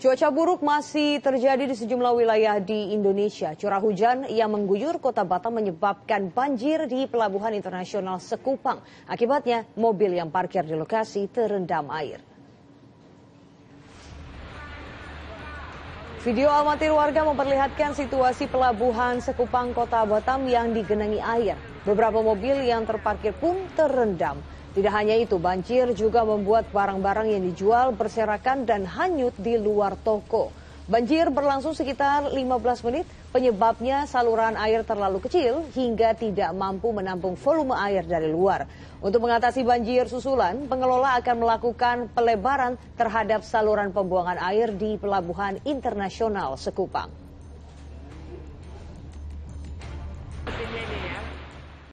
Cuaca buruk masih terjadi di sejumlah wilayah di Indonesia. Curah hujan yang mengguyur kota Batam menyebabkan banjir di Pelabuhan Internasional Sekupang. Akibatnya, mobil yang parkir di lokasi terendam air. Video amatir warga memperlihatkan situasi pelabuhan Sekupang Kota Batam yang digenangi air. Beberapa mobil yang terparkir pun terendam. Tidak hanya itu, banjir juga membuat barang-barang yang dijual berserakan dan hanyut di luar toko. Banjir berlangsung sekitar 15 menit, penyebabnya saluran air terlalu kecil hingga tidak mampu menampung volume air dari luar. Untuk mengatasi banjir susulan, pengelola akan melakukan pelebaran terhadap saluran pembuangan air di Pelabuhan Internasional Sekupang.